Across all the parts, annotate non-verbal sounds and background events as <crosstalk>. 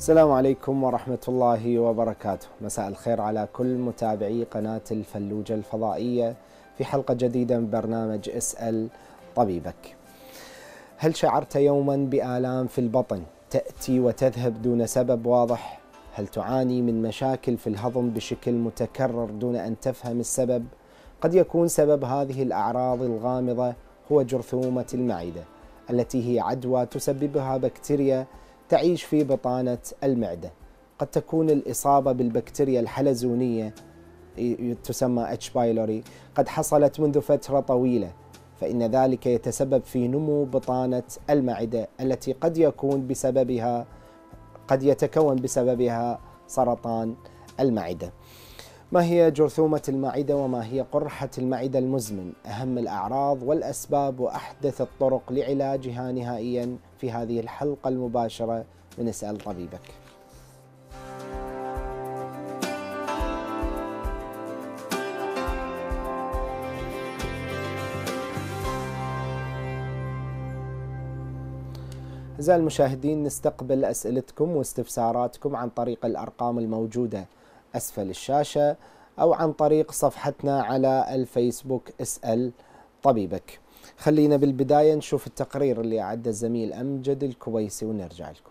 السلام عليكم ورحمة الله وبركاته مساء الخير على كل متابعي قناة الفلوجة الفضائية في حلقة جديدة من برنامج اسأل طبيبك هل شعرت يوما بآلام في البطن تأتي وتذهب دون سبب واضح؟ هل تعاني من مشاكل في الهضم بشكل متكرر دون أن تفهم السبب؟ قد يكون سبب هذه الأعراض الغامضة هو جرثومة المعدة التي هي عدوى تسببها بكتيريا تعيش في بطانة المعدة قد تكون الإصابة بالبكتيريا الحلزونية تسمى H. بايلوري قد حصلت منذ فترة طويلة فإن ذلك يتسبب في نمو بطانة المعدة التي قد يكون بسببها قد يتكون بسببها سرطان المعده ما هي جرثومة المعدة وما هي قرحة المعدة المزمن؟ أهم الأعراض والأسباب وأحدث الطرق لعلاجها نهائيا في هذه الحلقة المباشرة من اسأل طبيبك. أعزائي المشاهدين نستقبل أسئلتكم واستفساراتكم عن طريق الأرقام الموجودة أسفل الشاشة أو عن طريق صفحتنا على الفيسبوك اسأل طبيبك خلينا بالبداية نشوف التقرير اللي أعده الزميل أمجد الكويسي ونرجع لكم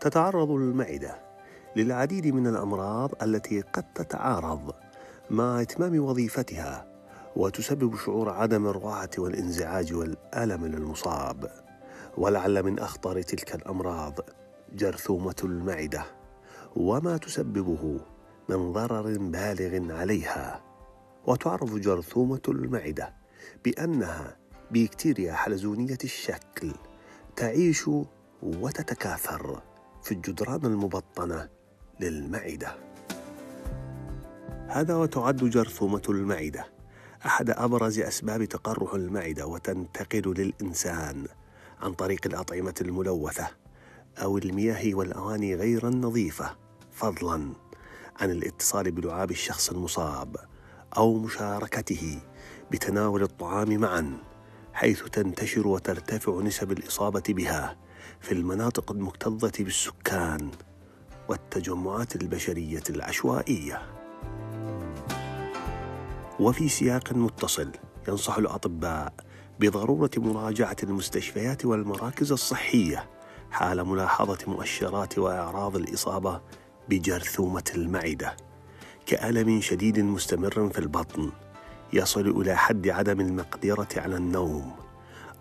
تتعرض المعدة للعديد من الأمراض التي قد تتعارض مع إتمام وظيفتها وتسبب شعور عدم الراحة والانزعاج والألم للمصاب ولعل من أخطر تلك الأمراض جرثومة المعدة وما تسببه من ضرر بالغ عليها وتعرف جرثومة المعدة بأنها بكتيريا حلزونية الشكل تعيش وتتكاثر في الجدران المبطنة للمعدة هذا وتعد جرثومة المعدة أحد أبرز أسباب تقرح المعدة وتنتقل للإنسان عن طريق الأطعمة الملوثة أو المياه والأواني غير النظيفة فضلا عن الاتصال بلعاب الشخص المصاب أو مشاركته بتناول الطعام معا حيث تنتشر وترتفع نسب الإصابة بها في المناطق المكتظة بالسكان والتجمعات البشرية العشوائية. وفي سياق متصل ينصح الأطباء بضرورة مراجعة المستشفيات والمراكز الصحية حال ملاحظة مؤشرات وأعراض الإصابة بجرثومة المعدة كألم شديد مستمر في البطن يصل إلى حد عدم المقدرة على النوم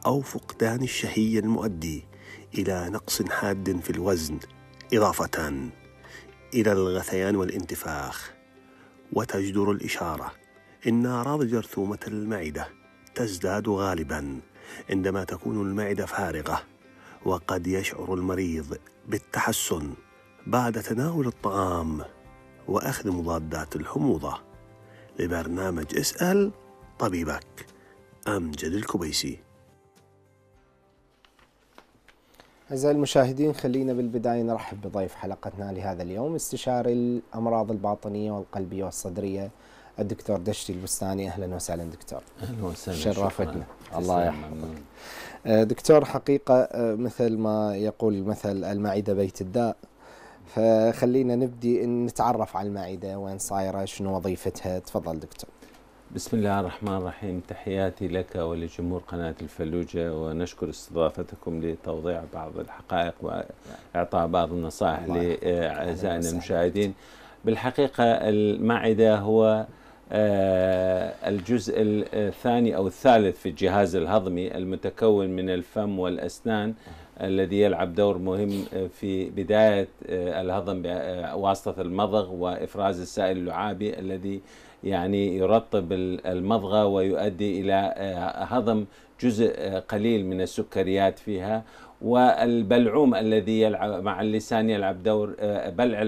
أو فقدان الشهية المؤدي إلى نقص حاد في الوزن إضافة إلى الغثيان والانتفاخ وتجدر الإشارة إن أعراض جرثومة المعدة تزداد غالبا عندما تكون المعدة فارغة وقد يشعر المريض بالتحسن بعد تناول الطعام وأخذ مضادات الحموضة لبرنامج اسأل طبيبك أمجد الكبيسي أعزائي المشاهدين خلينا بالبداية نرحب بضيف حلقتنا لهذا اليوم استشاري الأمراض الباطنية والقلبية والصدرية الدكتور دشتي البستاني أهلا وسهلا دكتور أهلا وسهلا شرفتنا الله يحفظك آه، دكتور حقيقة آه، مثل ما يقول مثل المعدة بيت الداء فخلينا نبدي نتعرف على المعدة وين صايرة شنو وظيفتها تفضل دكتور بسم الله الرحمن الرحيم تحياتي لك ولجمهور قناة الفلوجة ونشكر استضافتكم لتوضيع بعض الحقائق وإعطاء بعض النصائح لأعزائنا المشاهدين بالحقيقة المعدة هو آه، الجزء الثاني أو الثالث في الجهاز الهضمي المتكون من الفم والأسنان الذي يلعب دور مهم في بداية آه، الهضم بواسطة آه، المضغ وإفراز السائل اللعابي الذي يعني يرطب المضغة ويؤدي إلى هضم جزء قليل من السكريات فيها والبلعوم الذي يلعب مع اللسان يلعب دور بلع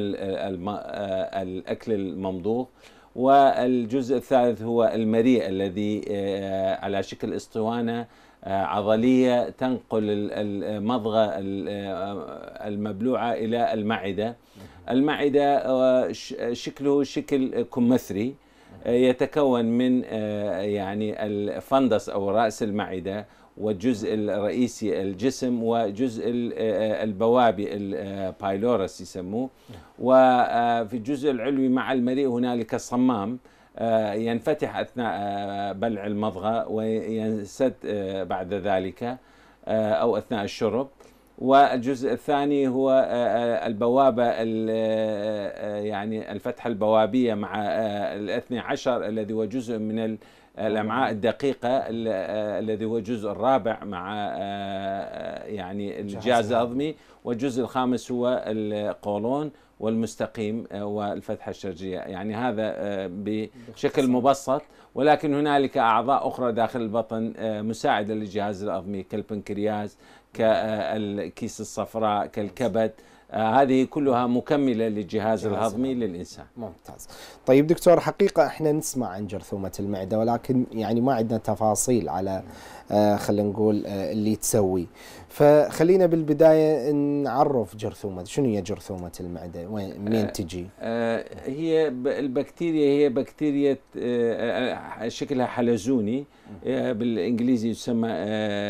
الأكل الممضوغ والجزء الثالث هو المريء الذي آه، على شكل اسطوانه آه، عضليه تنقل المضغه آه، المبلوعه الى المعده المعده شكله شكل كمثري يتكون من يعني الفندس او راس المعده والجزء الرئيسي الجسم وجزء آه، البوابي البايلورس آه، يسموه وفي آه، الجزء العلوي مع المريء هنالك صمام ينفتح اثناء بلع المضغه وينسد بعد ذلك او اثناء الشرب والجزء الثاني هو البوابه يعني الفتحه البوابيه مع الاثني عشر الذي هو جزء من الامعاء الدقيقه آه، الذي هو الجزء الرابع مع آه، آه، يعني الجهاز الهضمي والجزء الخامس هو القولون والمستقيم والفتحه الشرجيه يعني هذا بشكل مبسط ولكن هنالك اعضاء اخرى داخل البطن مساعده للجهاز الهضمي كالبنكرياس كالكيس الصفراء كالكبد آه، هذه كلها مكمله للجهاز الهضمي للانسان. ممتاز. طيب دكتور حقيقه احنا نسمع عن جرثومه المعده ولكن يعني ما عندنا تفاصيل على آه، خلينا نقول آه، اللي تسوي. فخلينا بالبدايه نعرف جرثومه، شنو هي جرثومه المعده؟ وين منين تجي؟ هي البكتيريا هي بكتيريا شكلها حلزوني آه، بالانجليزي يسمى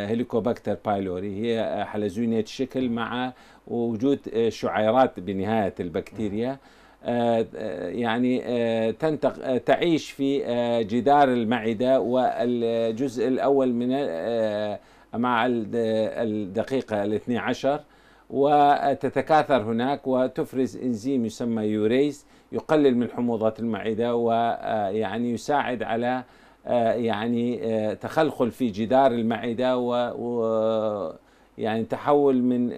هيليكوباكتر آه، بايلوري هي آه، حلزونيه الشكل مع وجود شعيرات بنهايه البكتيريا يعني تنتق تعيش في جدار المعده والجزء الاول من مع الدقيقه الاثني عشر وتتكاثر هناك وتفرز انزيم يسمى يوريز يقلل من حموضات المعده ويعني يساعد على آه، يعني آه، تخلخل في جدار المعدة و يعني تحول من آه،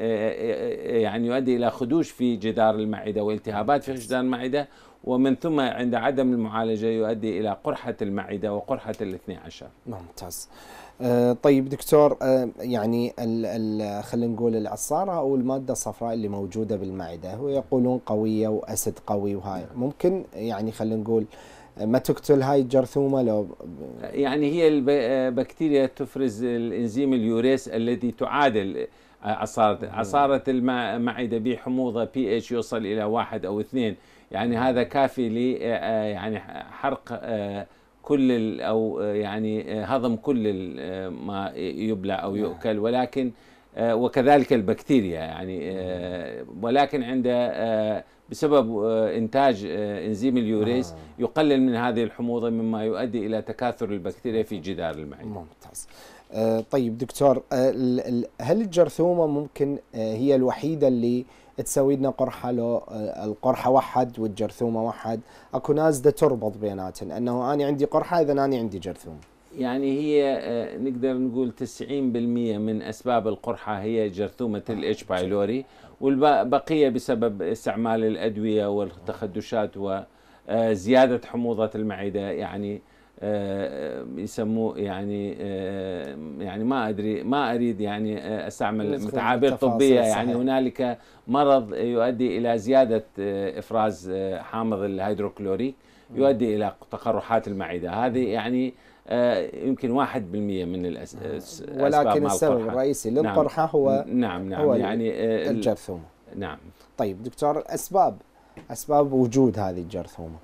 يعني يؤدي الى خدوش في جدار المعده والتهابات في جدار المعده ومن ثم عند عدم المعالجه يؤدي الى قرحه المعده وقرحه الاثني عشر. ممتاز. طيب دكتور يعني خلينا نقول العصاره او الماده الصفراء اللي موجوده بالمعده ويقولون قويه واسد قوي وهاي نعم. ممكن يعني خلينا نقول ما تقتل هاي الجرثومة لو يعني هي البكتيريا تفرز الإنزيم اليوريس الذي تعادل نعم. عصارة عصارة المعدة بحموضة بي اتش يوصل إلى واحد أو اثنين يعني هذا كافي ل يعني حرق كل أو يعني هضم كل ما يبلع أو نعم. يؤكل ولكن آه، وكذلك البكتيريا يعني آه، ولكن عند آه، بسبب انتاج انزيم اليوريز يقلل من هذه الحموضه مما يؤدي الى تكاثر البكتيريا في جدار المعده. ممتاز. طيب دكتور هل الجرثومه ممكن هي الوحيده اللي تسوي لنا قرحه لو القرحه وحد والجرثومه وحد اكو ناس تربط بيناتهم انه انا عندي قرحه اذا انا عندي جرثومه. يعني هي آه، نقدر نقول 90% من اسباب القرحه هي جرثومه الاتش بايلوري والبقيه بسبب استعمال الادويه والتخدشات وزياده آه، حموضه المعده يعني آه، يسموه يعني يعني ما ادري ما اريد يعني استعمل تعابير طبيه يعني هنالك مرض يؤدي الى زياده افراز حامض الهيدروكلوريك يؤدي الى تقرحات المعده هذه يعني آه، يمكن 1% من الاسباب آه، ولكن السبب الرئيسي نعم. للقرحه نعم هو نعم نعم هو يعني آه، الجرثومه نعم طيب دكتور اسباب اسباب وجود هذه الجرثومه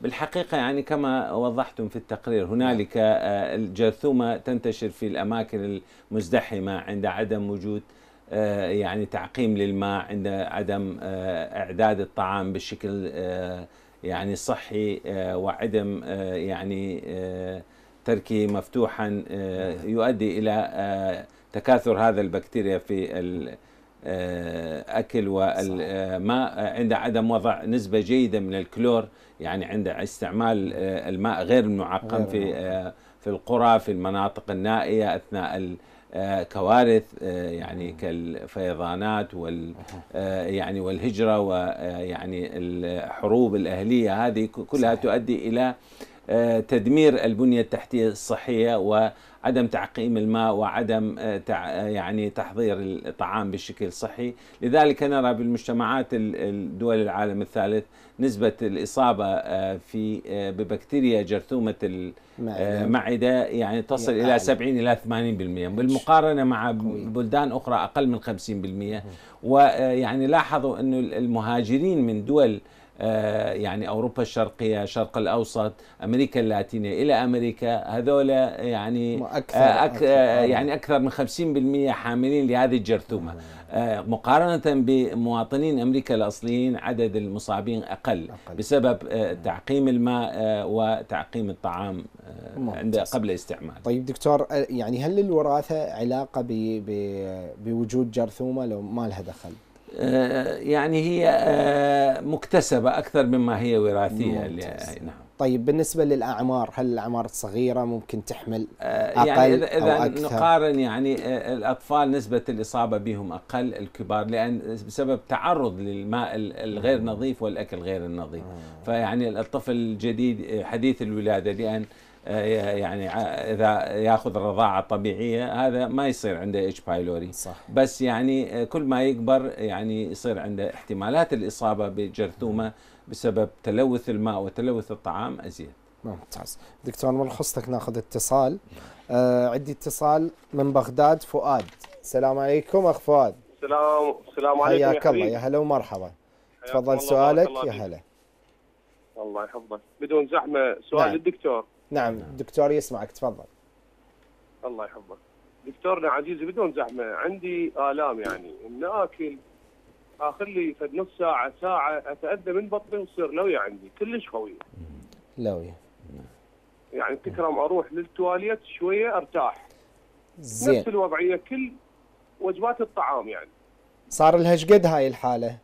بالحقيقة يعني كما وضحتم في التقرير هنالك الجرثومة تنتشر في الأماكن المزدحمة عند عدم وجود يعني تعقيم للماء عند عدم إعداد الطعام بالشكل يعني صحي وعدم يعني تركه مفتوحا آه، يؤدي الى آه، تكاثر هذا البكتيريا في الاكل آه، والماء عند عدم وضع نسبه جيده من الكلور يعني عند استعمال الماء غير المعقم في في القرى في المناطق النائيه اثناء كوارث يعني كالفيضانات وال يعني والهجره ويعني الحروب الاهليه هذه كلها تؤدي الى آه، تدمير البنية التحتية الصحية وعدم تعقيم الماء وعدم آه، آه، يعني تحضير الطعام بشكل صحي لذلك نرى بالمجتمعات الدول العالم الثالث نسبة الإصابة في ببكتيريا جرثومة المعدة يعني تصل إلى 70 إلى 80% بالمقارنة مع بلدان أخرى أقل من 50% ويعني لاحظوا أن المهاجرين من دول آه، يعني أوروبا الشرقية شرق الأوسط أمريكا اللاتينية إلى أمريكا هذول يعني آه، أكثر, أكثر آه، يعني أكثر من 50% حاملين لهذه الجرثومة مقارنة بمواطنين أمريكا الأصليين عدد المصابين أقل, أقل. بسبب تعقيم الماء وتعقيم الطعام عند قبل الاستعمال طيب دكتور يعني هل الوراثة علاقة ب... ب... بوجود جرثومة لو ما لها دخل؟ آه، يعني هي آه، مكتسبة أكثر مما هي وراثية نعم طيب بالنسبة للأعمار هل الأعمار الصغيرة ممكن تحمل آه، يعني أقل يعني إذا, إذا أو أكثر؟ نقارن يعني الأطفال نسبة الإصابة بهم أقل الكبار لأن بسبب تعرض للماء الغير نظيف والأكل غير النظيف فيعني الطفل الجديد حديث الولادة لأن آه، يعني اذا ياخذ الرضاعه الطبيعيه هذا ما يصير عنده اتش بايلوري صح. بس يعني آه، كل ما يكبر يعني يصير عنده احتمالات الاصابه بجرثومه بسبب تلوث الماء وتلوث الطعام ازيد ممتاز دكتور ملخصتك ناخذ اتصال آه عندي اتصال من بغداد فؤاد السلام عليكم اخ فؤاد السلام السلام عليكم حياك الله يا هلا ومرحبا تفضل سؤالك يا هلا الله يحفظك بدون زحمه سؤال نعم. للدكتور نعم, نعم. دكتور يسمعك تفضل الله يحفظك دكتورنا عزيزي بدون زحمه عندي الام يعني ان اكل اخر لي فد نص ساعه ساعه اتاذى من بطني وتصير لويه عندي كلش قويه لويه نعم. يعني تكرم اروح للتواليت شويه ارتاح زين نفس الوضعيه كل وجبات الطعام يعني صار لها شقد هاي الحاله؟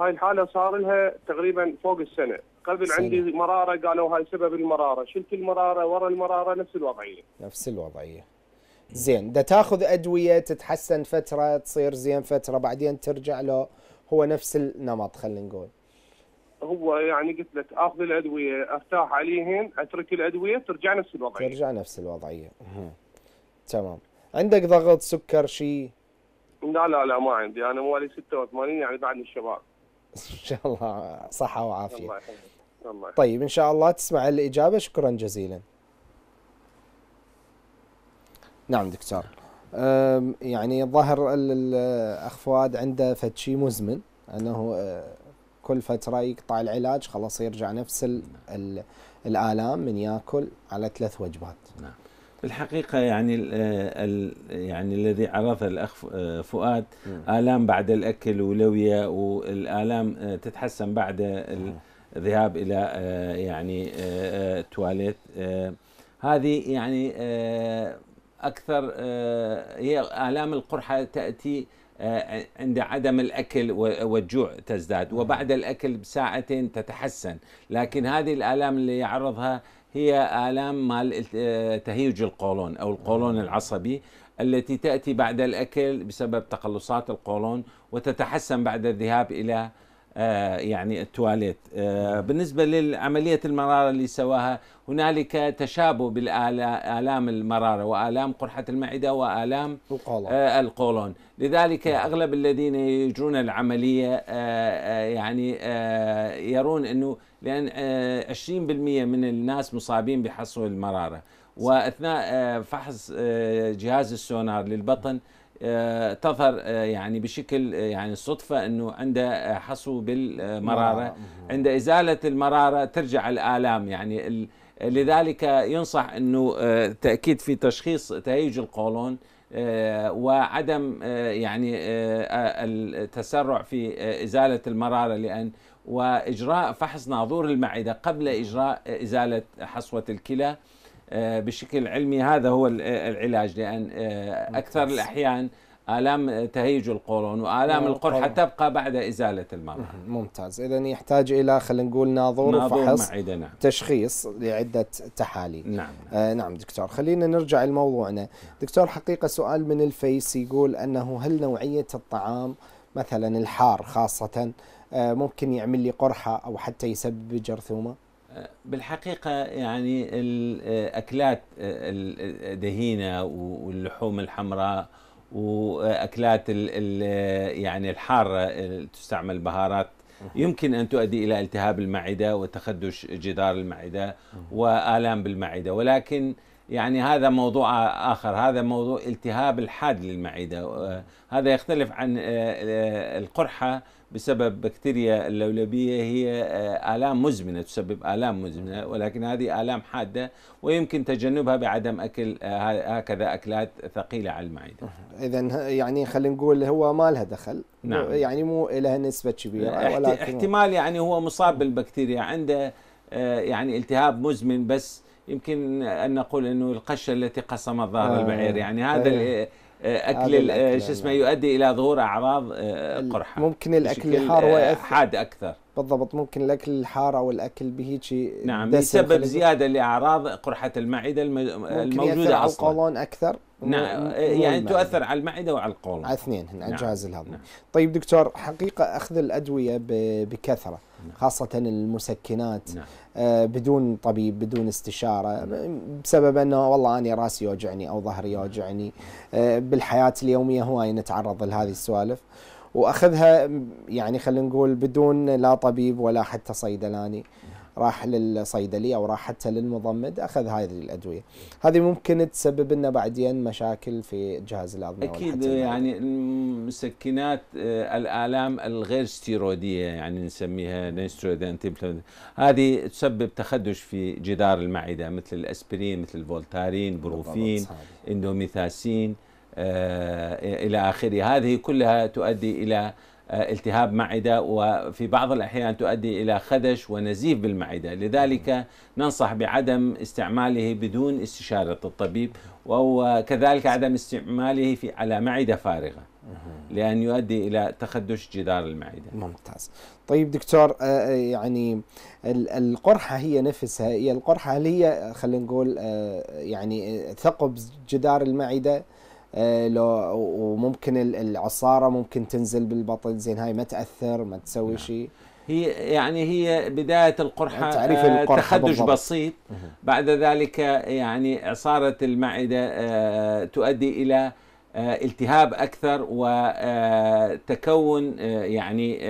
هاي الحاله صار لها تقريبا فوق السنه قبل عندي مراره قالوا هاي سبب المراره شلت المراره ورا المراره نفس الوضعيه نفس الوضعيه زين دا تاخذ ادويه تتحسن فتره تصير زين فتره بعدين ترجع له هو نفس النمط خلينا نقول هو يعني قلت لك اخذ الادويه ارتاح عليهن اترك الادويه ترجع نفس الوضعيه ترجع نفس الوضعيه تمام عندك ضغط سكر شيء لا لا لا ما عندي انا موالي 86 يعني بعد الشباب ان شاء الله صحه وعافيه الله الله طيب ان شاء الله تسمع الاجابه شكرا جزيلا نعم دكتور يعني الظاهر الاخ فؤاد عنده فد شيء مزمن انه أه، كل فتره يقطع العلاج خلاص يرجع نفس الالام من ياكل على ثلاث وجبات نعم الحقيقة يعني ال آه، يعني الذي عرضه الأخ آه، فؤاد آلام بعد الأكل ولوية والآلام آه، تتحسن بعد الذهاب إلى يعني التواليت هذه يعني أكثر هي آلام القرحة تأتي عند عدم الاكل والجوع تزداد وبعد الاكل بساعتين تتحسن لكن هذه الالام اللي يعرضها هي آلام مال آه، تهيج القولون أو القولون العصبي التي تأتي بعد الأكل بسبب تقلصات القولون وتتحسن بعد الذهاب إلى آه، يعني التواليت آه، بالنسبة لعملية المرارة اللي سواها هنالك تشابه بالآلام المرارة وآلام قرحة المعدة وآلام القولون آه، لذلك أغلب الذين يجرون العملية يعني يرون أنه لأن 20% من الناس مصابين بحصو المرارة وأثناء فحص جهاز السونار للبطن آه، تظهر آه، يعني بشكل آه، يعني صدفة أنه عنده حصو بالمرارة عند إزالة المرارة ترجع الآلام يعني لذلك ينصح أنه تأكيد في تشخيص تهيج القولون وعدم يعني التسرع في إزالة المرارة لأن وإجراء فحص ناظور المعدة قبل إجراء إزالة حصوة الكلى آه، بشكل علمي هذا هو آه، العلاج لان آه، اكثر الاحيان آلام تهيج القولون وآلام القرحة تبقى بعد إزالة المرض ممتاز إذا يحتاج إلى خلينا نقول ناظور, ناظور وفحص نعم. تشخيص لعدة تحاليل نعم آه نعم دكتور خلينا نرجع لموضوعنا نعم. دكتور حقيقة سؤال من الفيس يقول أنه هل نوعية الطعام مثلا الحار خاصة آه ممكن يعمل لي قرحة أو حتى يسبب جرثومة؟ بالحقيقة يعني الأكلات الدهينة واللحوم الحمراء وأكلات يعني الحارة تستعمل بهارات يمكن أن تؤدي إلى التهاب المعدة وتخدش جدار المعدة وآلام بالمعدة ولكن يعني هذا موضوع آخر هذا موضوع التهاب الحاد للمعدة هذا يختلف عن آه، آه، القرحة بسبب بكتيريا اللولبية هي آه، آلام مزمنة تسبب آلام مزمنة ولكن هذه آلام حادة ويمكن تجنبها بعدم أكل آه، هكذا أكلات ثقيلة على المعدة إذا يعني خلينا نقول هو ما لها دخل نعم. يعني مو لها نسبة كبيرة ولكن احتمال يعني هو مصاب بالبكتيريا عنده آه، يعني التهاب مزمن بس يمكن أن نقول أنه القشة التي قصمت ظهر آه. البعير يعني هذا آه. آه، اكل آه، شو اسمه يعني. يؤدي الى ظهور اعراض آه، قرحه ممكن الاكل الحار حاد اكثر بالضبط ممكن الاكل الحار او الاكل بهيجي نعم يسبب زياده لاعراض قرحه المعده الموجوده اصلا ممكن يأثر على القولون اكثر نعم آه، يعني تؤثر على المعده وعلى القولون على اثنين نعم. الجهاز الهضمي نعم. طيب دكتور حقيقه اخذ الادويه بكثره نعم. خاصه المسكنات نعم. آه بدون طبيب بدون استشاره نعم. بسبب انه والله انا راسي يوجعني او ظهري يوجعني آه بالحياه اليوميه هواي نتعرض لهذه السوالف واخذها يعني خلينا نقول بدون لا طبيب ولا حتى صيدلاني نعم. راح للصيدلية أو راح حتى للمضمد أخذ هذه الأدوية هذه ممكن تسبب لنا بعدين مشاكل في جهاز الهضم أكيد يعني المسكنات آه، الآلام الغير ستيرويدية يعني نسميها هذه تسبب تخدش في جدار المعدة مثل الأسبرين مثل الفولتارين بروفين اندوميثاسين آه إلى آخره هذه كلها تؤدي إلى آه، التهاب معدة وفي بعض الأحيان تؤدي إلى خدش ونزيف بالمعدة لذلك ننصح بعدم استعماله بدون استشارة الطبيب وكذلك عدم استعماله في على معدة فارغة لأن يؤدي إلى تخدش جدار المعدة ممتاز طيب دكتور آه، آه، يعني القرحة هي نفسها هي القرحة هل هي خلينا نقول يعني ثقب جدار المعدة آه، لو وممكن العصاره ممكن تنزل بالبطن زين هاي ما تاثر ما تسوي نعم. شيء هي يعني هي بداية القرحة يعني تعريف آه، القرحة تخدج بالضبط. بسيط بعد ذلك آه، يعني عصارة المعدة تؤدي إلى التهاب أكثر وتكون يعني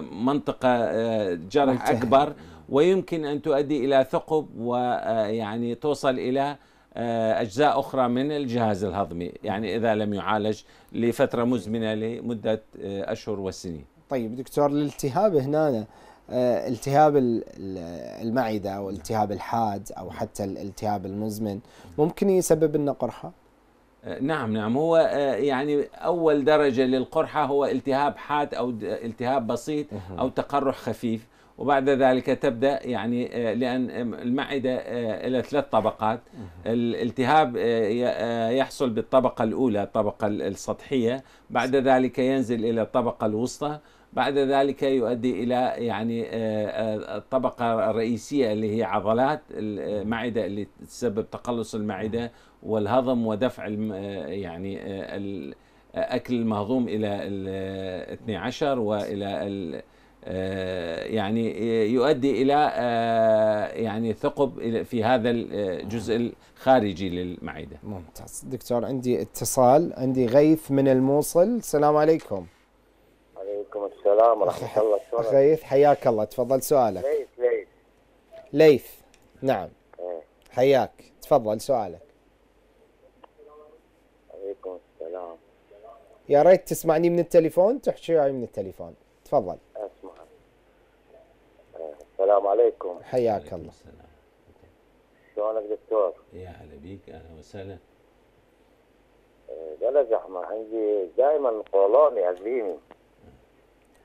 منطقة جرح أكبر ويمكن أن تؤدي إلى ثقب ويعني توصل إلى آه، أجزاء أخرى من الجهاز الهضمي يعني إذا لم يعالج لفترة مزمنة لمدة آه، أشهر وسنين طيب دكتور الالتهاب هنا آه، التهاب المعدة أو التهاب الحاد أو حتى الالتهاب المزمن ممكن يسبب لنا قرحة؟ نعم نعم هو يعني أول درجة للقرحة هو التهاب حاد أو التهاب بسيط أو تقرح خفيف وبعد ذلك تبدا يعني آه، لان المعده آه، الى ثلاث طبقات الالتهاب آه، يحصل بالطبقه الاولى الطبقه السطحيه بعد ذلك ينزل الى الطبقه الوسطى بعد ذلك يؤدي الى يعني الطبقه الرئيسيه اللي هي عضلات المعده اللي تسبب تقلص المعده والهضم ودفع يعني الاكل المهضوم الى ال 12 والى آه، يعني يؤدي الى آه، يعني ثقب في هذا الجزء آه، الخارجي للمعده. ممتاز، دكتور عندي اتصال، عندي غيث من الموصل، السلام عليكم. عليكم السلام ورحمه الله غيث حياك الله، تفضل سؤالك. ليث ليث ليث نعم. إيه. حياك، تفضل سؤالك. عليكم السلام. يا ريت تسمعني من التليفون، تحكي وياي من التليفون، تفضل. السلام عليكم حياك الله شلونك دكتور؟ يا هلا بيك اهلا وسهلا بلا آه، زحمة عندي دائما قولون يعزيني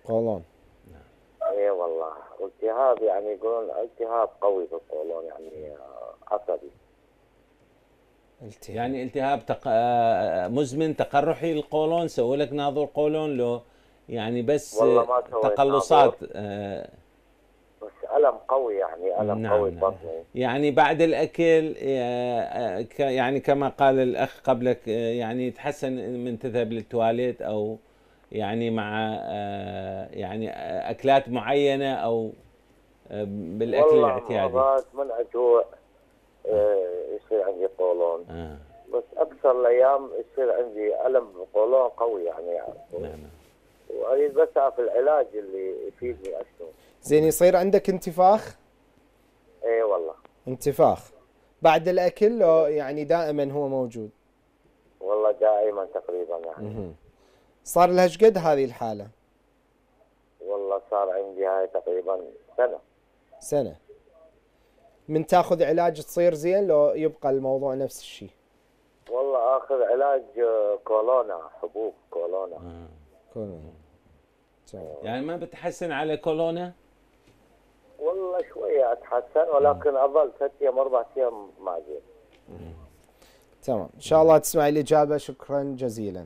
قولون نعم اي والله والتهاب يعني يقولون التهاب قوي في القولون يعني آه، عصبي التهاب. يعني التهاب تق... آه، مزمن تقرحي للقولون سووا لك ناظور قولون لو يعني بس تقلصات ناظر. الم قوي يعني الم نعم قوي نعم. بطني نعم. يعني بعد الاكل يعني كما قال الاخ قبلك يعني تحسن من تذهب للتواليت او يعني مع آه، يعني اكلات معينه او آه، بالاكل الاعتيادي والله من اجوع آه، يصير عندي قولون آه. بس اكثر الايام يصير عندي الم قولون قوي يعني, يعني. نعم واريد بس اعرف العلاج اللي يفيدني اشنو زين يصير عندك انتفاخ؟ اي والله انتفاخ بعد الاكل لو يعني دائما هو موجود؟ والله دائما تقريبا يعني مه. صار لها شقد هذه الحاله؟ والله صار عندي هاي تقريبا سنه سنه من تاخذ علاج تصير زين لو يبقى الموضوع نفس الشيء؟ والله اخذ علاج آه، كولونا حبوب كولونا آه. كولونا طيب. يعني ما بتحسن على كولونا؟ والله شوية أتحسن ولكن أظل ثلاث أيام أربع أيام ما زين تمام إن شاء الله تسمع الإجابة شكرا جزيلا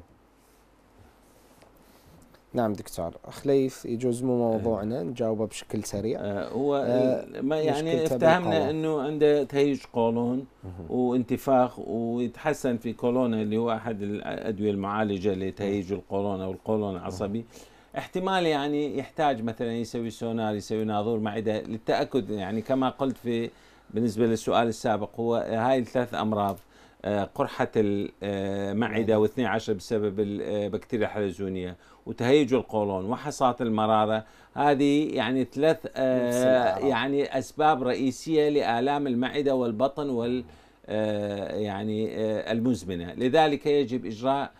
نعم دكتور خليف يجوز مو موضوعنا نجاوبه بشكل سريع آه هو آه ما يعني افتهمنا انه عنده تهيج قولون وانتفاخ ويتحسن في كولونا اللي هو احد الادويه المعالجه لتهيج القولون او القولون العصبي مه. احتمال يعني يحتاج مثلا يسوي سونار يسوي ناظور معده للتاكد يعني كما قلت في بالنسبه للسؤال السابق هو هاي الثلاث امراض آه، قرحة المعدة آه، نعم. و12 بسبب البكتيريا آه، الحلزونية وتهيج القولون وحصات المرارة هذه يعني ثلاث يعني أسباب رئيسية لآلام المعدة والبطن وال يعني المزمنة لذلك يجب إجراء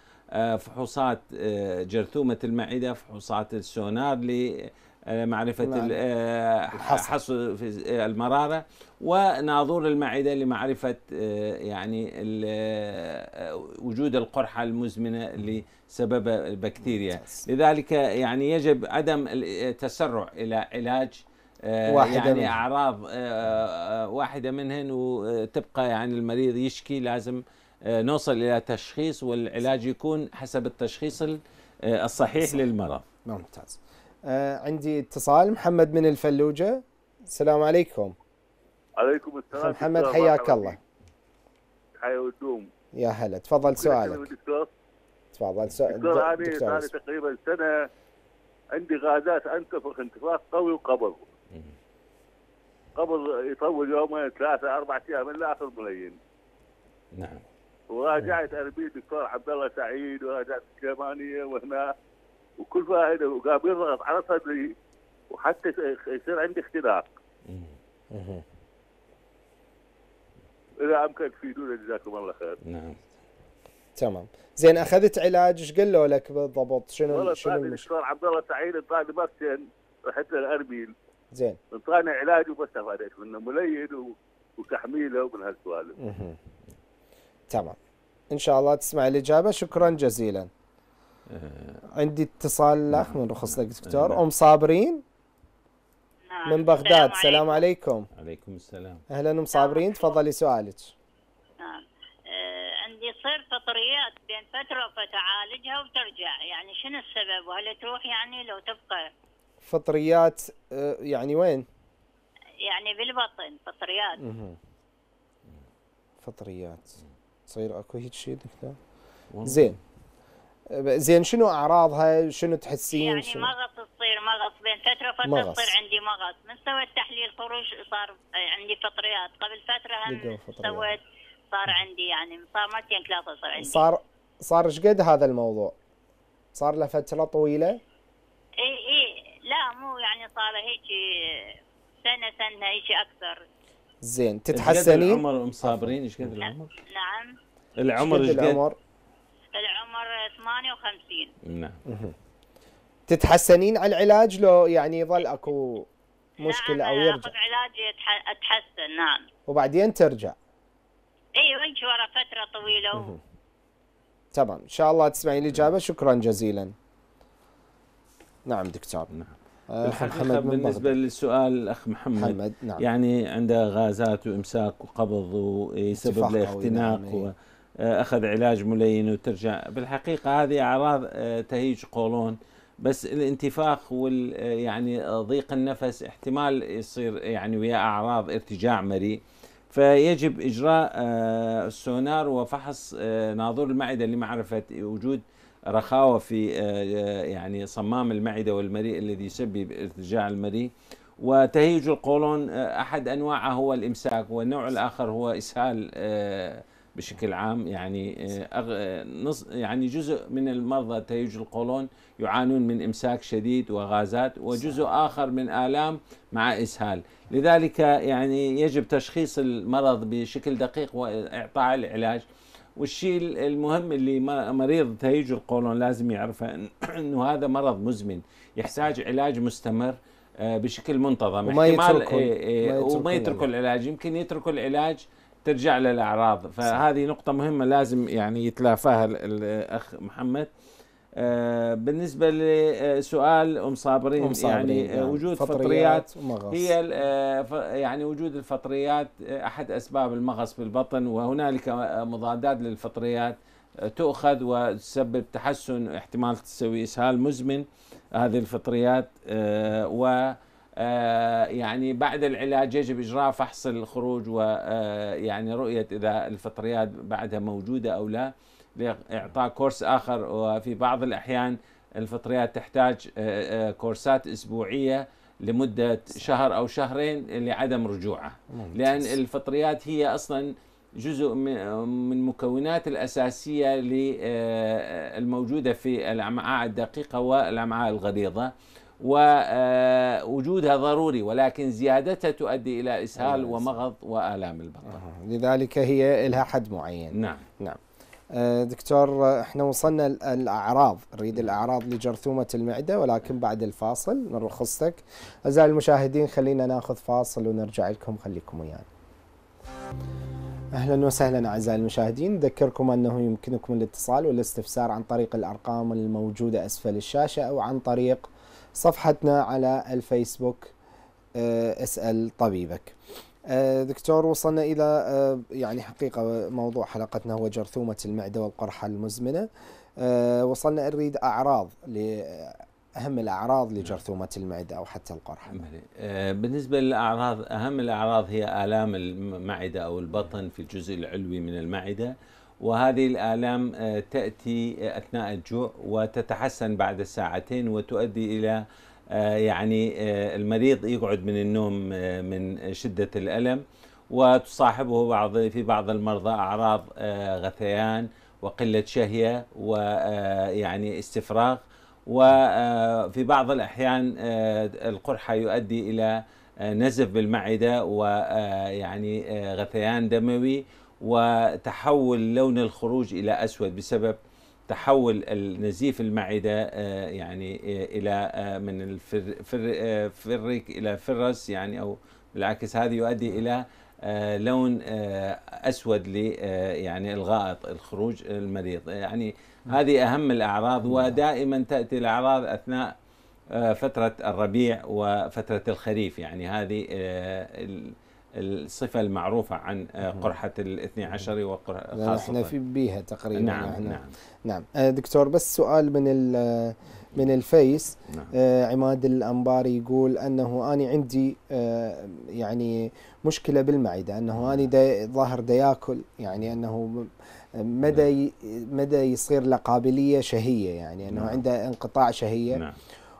فحوصات آه، جرثومة المعدة فحوصات السونار لمعرفة آه، نعم. آه، حصر في المرارة وناظور المعدة لمعرفة يعني وجود القرحة المزمنة اللي سببها البكتيريا لذلك يعني يجب عدم التسرع إلى علاج واحدة يعني منها. أعراض واحدة منهن وتبقى يعني المريض يشكي لازم آه، نوصل الى تشخيص والعلاج يكون حسب التشخيص آه، الصحيح للمرض نعم، ممتاز آه، عندي اتصال محمد من الفلوجه السلام عليكم عليكم السلام محمد حياك الله حيا ودوم يا هلا تفضل سؤالك تفضل سؤال دكتور انا تقريبا سنه عندي غازات انتفخ انتفاخ قوي وقبض قبل يطول يومين ثلاثه اربع ايام الا اخر ملين نعم وراجعت انا بيه الدكتور عبد الله سعيد وراجعت الكرمانيه وهنا وكل فائده وقام يضغط على صدري وحتى يصير عندي اختناق. اذا امكن تفيدونا جزاكم الله خير. نعم. تمام زين اخذت علاج ايش قالوا لك بالضبط شنو والله شنو الدكتور عبد الله سعيد انطاني مرتين رحت للاربيل زين انطاني علاج وما استفادت منه مليد وتحميله ومن هالسوالف تمام ان شاء الله تسمع الاجابه شكرا جزيلا أه. عندي اتصال الاخ نعم. من رخص لك نعم. دكتور نعم. ام صابرين نعم. من بغداد السلام عليكم عليكم السلام اهلا ام صابرين تفضلي سؤالك نعم أه، عندي صير فطريات بين فتره وفتره اعالجها وترجع يعني شنو السبب وهل تروح يعني لو تبقى فطريات أه، يعني وين يعني بالبطن فطريات فطريات تصير اكو هيك شيء دكتور زين زين شنو اعراضها شنو تحسين يعني شنو؟ مغص تصير مغص بين فتره وفتره مغص. تصير عندي مغص من سويت تحليل خروج صار عندي فطريات قبل فتره هم سويت صار عندي يعني صار مرتين ثلاثه صار عندي صار صار ايش قد هذا الموضوع؟ صار له فتره طويله؟ اي اي لا مو يعني صار هيك سنه سنه هيك اكثر زين تتحسنين العمر ام صابرين ايش قد العمر؟ نعم العمر ايش قد؟ العمر العمر 58 نعم تتحسنين على العلاج لو يعني يظل اكو مشكله نعم او يرجع؟ نعم علاج اتحسن نعم وبعدين ترجع ايوه انت ورا فتره طويله و... تمام ان شاء الله تسمعين الاجابه شكرا جزيلا نعم دكتور نعم آه، الحقيقة بالنسبة بغض. للسؤال الأخ محمد, محمد نعم. يعني عنده غازات وإمساك وقبض ويسبب له نعم، اختناق إيه. و... آه، اخذ علاج ملين وترجع بالحقيقه هذه اعراض آه، تهيج قولون بس الانتفاخ وال يعني ضيق النفس احتمال يصير يعني ويا اعراض ارتجاع مريء فيجب اجراء السونار وفحص ناظور المعده لمعرفه وجود رخاوه في آه، آه، يعني صمام المعده والمريء الذي يسبب ارتجاع المريء وتهيج القولون آه، احد انواعه هو الامساك والنوع الاخر هو اسهال بشكل عام يعني نص يعني جزء من المرضى تهيج القولون يعانون من امساك شديد وغازات وجزء اخر من الام مع اسهال لذلك يعني يجب تشخيص المرض بشكل دقيق واعطاء العلاج والشيء المهم اللي مريض تهيج القولون لازم يعرفه <clears throat> انه هذا مرض مزمن يحتاج علاج مستمر آه، بشكل منتظم وما إيه، إيه، يتركه وما يعني. يتركوا العلاج يمكن يتركوا العلاج ترجع للاعراض الاعراض فهذه نقطه مهمه لازم يعني يتلافاها الاخ محمد آه، بالنسبة لسؤال أم صابرين, أم صابرين يعني, يعني وجود فطريات, فطريات هي آه، يعني وجود الفطريات أحد أسباب المغص بالبطن وهنالك مضادات للفطريات تؤخذ وتسبب تحسن احتمال تسوي اسهال مزمن هذه الفطريات و يعني بعد العلاج يجب اجراء فحص الخروج ويعني رؤيه اذا الفطريات بعدها موجوده او لا لإعطاء كورس آخر وفي بعض الأحيان الفطريات تحتاج آه، آه، كورسات أسبوعية لمدة شهر أو شهرين لعدم رجوعه لأن الفطريات هي أصلا جزء من مكونات الأساسية آه، الموجودة في الأمعاء الدقيقة والأمعاء الغليظة ووجودها ضروري ولكن زيادتها تؤدي إلى إسهال ومغض وآلام البطن لذلك هي لها حد معين نعم نعم آه، دكتور احنا وصلنا الاعراض نريد الاعراض لجرثومه المعده ولكن بعد الفاصل من رخصتك اعزائي المشاهدين خلينا ناخذ فاصل ونرجع لكم خليكم ويانا اهلا وسهلا اعزائي المشاهدين نذكركم انه يمكنكم الاتصال والاستفسار عن طريق الارقام الموجوده اسفل الشاشه او عن طريق صفحتنا على الفيسبوك آه، اسال طبيبك آه، دكتور وصلنا إلى آه، يعني حقيقة موضوع حلقتنا هو جرثومة المعدة والقرحة المزمنة آه، وصلنا نريد أعراض أهم الأعراض لجرثومة المعدة أو حتى القرحة بالنسبة للأعراض أهم الأعراض هي آلام المعدة أو البطن في الجزء العلوي من المعدة وهذه الآلام تأتي أثناء الجوع وتتحسن بعد ساعتين وتؤدي إلى آه، يعني آه، المريض يقعد من النوم آه، من شدة الألم وتصاحبه بعض في بعض المرضى أعراض غثيان وقلة شهية ويعني استفراغ وفي بعض الأحيان القرحة يؤدي إلى نزف بالمعدة ويعني غثيان دموي وتحول لون الخروج إلى أسود بسبب تحول النزيف المعدة آه، يعني آه، إلى آه، من الفريك إلى فرس يعني أو بالعكس هذا يؤدي إلى لون أسود ل يعني الغائط الخروج المريض يعني هذه أهم الأعراض ودائما تأتي الأعراض أثناء فترة الربيع وفترة الخريف يعني هذه الصفة المعروفة عن آه، قرحة الاثني عشري وقرحة نحن في بيها تقريبا نعم يعني. نعم, نعم. نعم. دكتور بس سؤال من آه، من الفيس نعم. عماد الأنباري يقول أنه أنا عندي يعني مشكلة بالمعدة أنه أنا نعم. دي ظاهر دياكل يعني أنه مدى نعم. مدى يصير له قابلية شهية يعني أنه نعم. عنده انقطاع شهية نعم.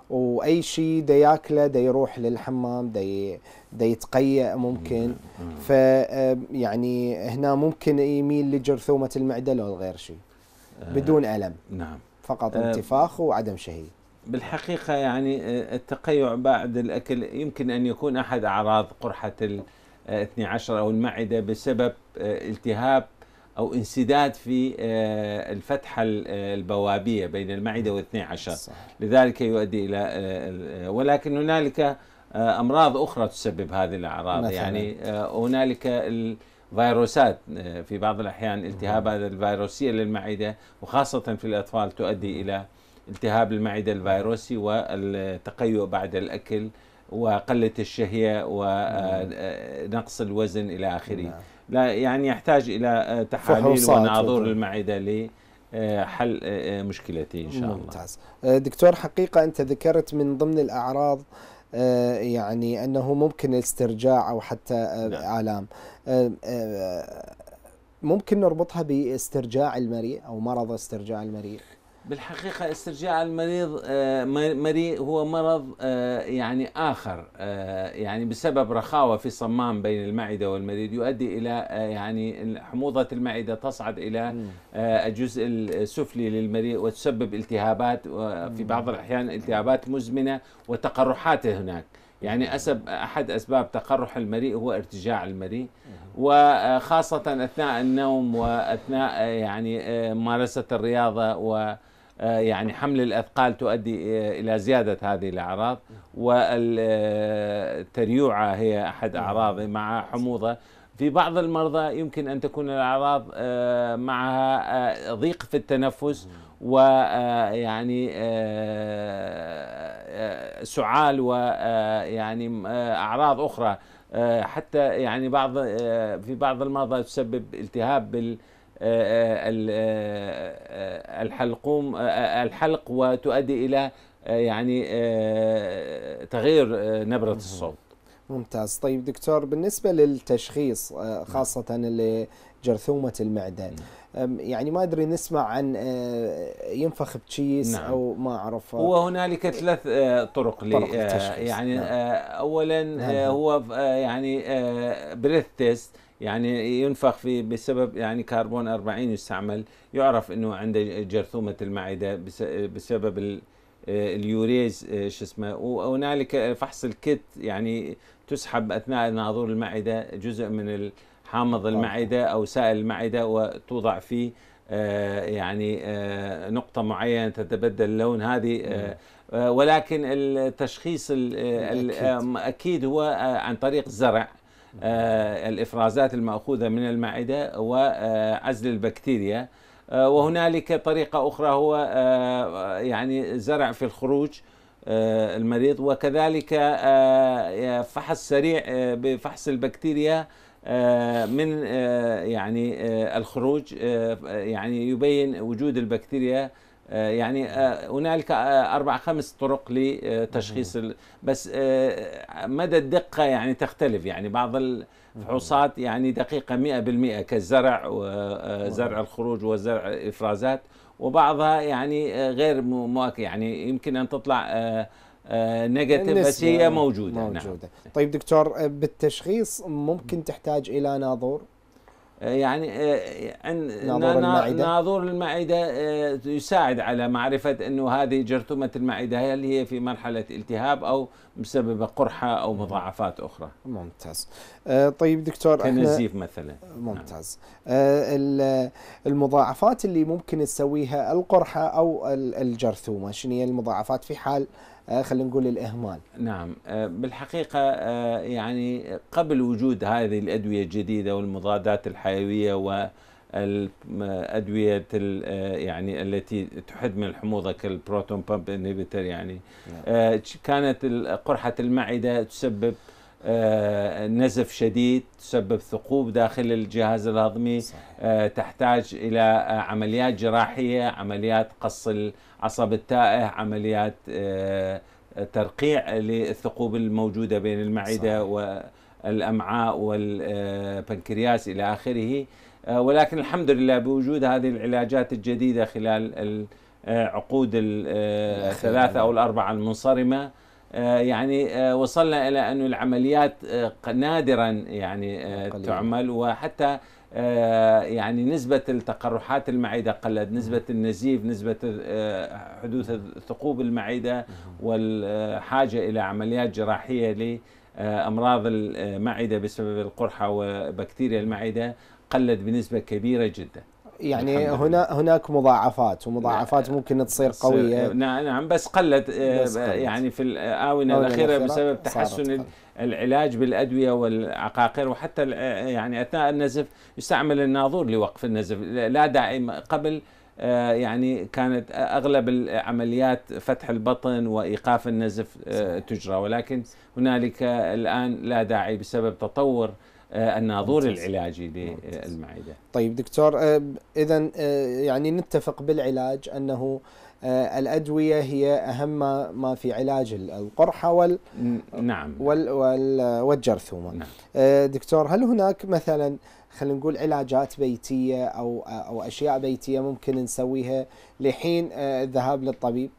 واي شيء دا ياكله دا يروح للحمام دا دا يتقيأ ممكن ف يعني هنا ممكن يميل لجرثومه المعده لو غير شيء آه، بدون الم نعم فقط آه، انتفاخ وعدم شهيه بالحقيقه يعني آه، التقيع بعد الاكل يمكن ان يكون احد اعراض قرحه ال 12 او المعده بسبب التهاب أو انسداد في آه، الفتحة آه، البوابية بين المعدة والاثني عشر صح. لذلك يؤدي إلى آه، ولكن هنالك أمراض أخرى تسبب هذه الأعراض يعني هنالك فيروسات في بعض الأحيان التهابات الفيروسية للمعدة وخاصة في الأطفال تؤدي إلى التهاب المعدة الفيروسي والتقيؤ بعد الأكل وقلة الشهية ونقص الوزن إلى آخره نعم. لا يعني يحتاج الى آه، تحاليل وناظور المعده لي حل آه، آه، مشكلته ان شاء الله ممتاز دكتور حقيقه انت ذكرت من ضمن الاعراض يعني انه ممكن الاسترجاع او حتى نعم. الام ممكن نربطها باسترجاع المريء او مرض استرجاع المريء بالحقيقة استرجاع المريض آه، مريء هو مرض آه، يعني آخر آه، يعني بسبب رخاوة في صمام بين المعدة والمريض يؤدي إلى يعني حموضة المعدة تصعد إلى الجزء السفلي للمريء وتسبب التهابات في بعض الأحيان التهابات مزمنة وتقرحات هناك يعني أسب أحد أسباب تقرح المريء هو ارتجاع المريء وخاصة أثناء النوم وأثناء يعني ممارسة الرياضة و آه، يعني حمل الأثقال تؤدي آه، إلى زيادة هذه الأعراض والتريوعة هي أحد نعم. أعراضه مع حموضة في بعض المرضى يمكن أن تكون الأعراض آه، معها ضيق في التنفس نعم. ويعني سعال ويعني أعراض أخرى حتى يعني بعض في بعض المرضى تسبب التهاب بال آه، آه، آه، الحلقوم الحلق وتؤدي الى يعني تغيير نبره الصوت ممتاز طيب دكتور بالنسبه للتشخيص نعم. خاصه لجرثومه المعدة نعم. يعني ما أدري نسمع عن ينفخ بتشيس نعم. أو ما أعرف هو هنالك ثلاث طرق, طرق يعني نعم. أولا نعم. هو يعني بريث تيست يعني ينفخ في بسبب يعني كربون 40 يستعمل يعرف انه عنده جرثومه المعده بسبب اليوريز شو اسمه وهنالك فحص الكت يعني تسحب اثناء ناظور المعده جزء من حامض طيب. المعده او سائل المعده وتوضع فيه آه، يعني آه، نقطة معينة تتبدل اللون هذه آه، ولكن التشخيص أكيد. هو عن طريق الزرع آه، الافرازات الماخوذه من المعده وعزل البكتيريا آه، وهنالك طريقه اخرى هو آه، يعني زرع في الخروج المريض وكذلك فحص سريع بفحص البكتيريا من يعني الخروج يعني يبين وجود البكتيريا آه، يعني آه، هنالك آه، اربع خمس طرق لتشخيص بس مدى الدقه يعني تختلف يعني بعض الفحوصات يعني دقيقه 100% كالزرع وزرع الخروج وزرع الافرازات وبعضها يعني غير مؤكد يعني يمكن ان تطلع نيجاتيف بس هي موجوده نعم. موجوده نعم. طيب دكتور بالتشخيص ممكن تحتاج الى ناظور يعني عن آه، ناظور المعده آه، يساعد على معرفه انه هذه جرثومه المعده هل هي في مرحله التهاب او مسببه قرحه او مضاعفات اخرى. ممتاز. آه، طيب دكتور كنزيف مثلا. ممتاز. نعم. المضاعفات اللي ممكن تسويها القرحه او الجرثومه، شنو هي المضاعفات في حال آه، خلينا نقول الاهمال. نعم آه، بالحقيقه آه، يعني قبل وجود هذه الادويه الجديده والمضادات الحيويه و الادويه يعني التي تحد من الحموضه كالبروتون بامب انهبيتر يعني نعم. كانت قرحه المعده تسبب آه، نزف شديد تسبب ثقوب داخل الجهاز الهضمي آه، صحيح. تحتاج إلى آه، عمليات جراحية عمليات قص العصب التائه عمليات ترقيع للثقوب الموجودة بين المعدة صحيح. والأمعاء والبنكرياس إلى آخره ولكن الحمد لله بوجود هذه العلاجات الجديدة خلال العقود الثلاثة أو الأربعة المنصرمة آه، يعني آه، وصلنا الى انه العمليات آه، نادرا يعني تعمل وحتى يعني نسبة التقرحات المعدة قلت نسبة النزيف نسبة حدوث ثقوب المعدة والحاجة إلى عمليات جراحية لأمراض المعدة بسبب القرحة وبكتيريا المعدة قلت بنسبة كبيرة جداً يعني هنا هناك مضاعفات ومضاعفات ممكن تصير قويه نعم نعم بس قلت, آه، بس قلت يعني في الاونه الاخيره بسبب تحسن العلاج بالادويه والعقاقير وحتى آه، يعني اثناء النزف يستعمل الناظور لوقف النزف لا داعي قبل آه، يعني كانت اغلب العمليات فتح البطن وايقاف النزف تجرى ولكن هنالك الان لا داعي بسبب تطور آه، الناظور العلاجي للمعده. طيب دكتور آه، اذا آه، يعني نتفق بالعلاج انه الادويه هي اهم ما في علاج القرحه وال نعم وال وال والجرثومه. نعم. دكتور هل هناك مثلا خلينا نقول علاجات بيتيه او او اشياء بيتيه ممكن نسويها لحين الذهاب للطبيب؟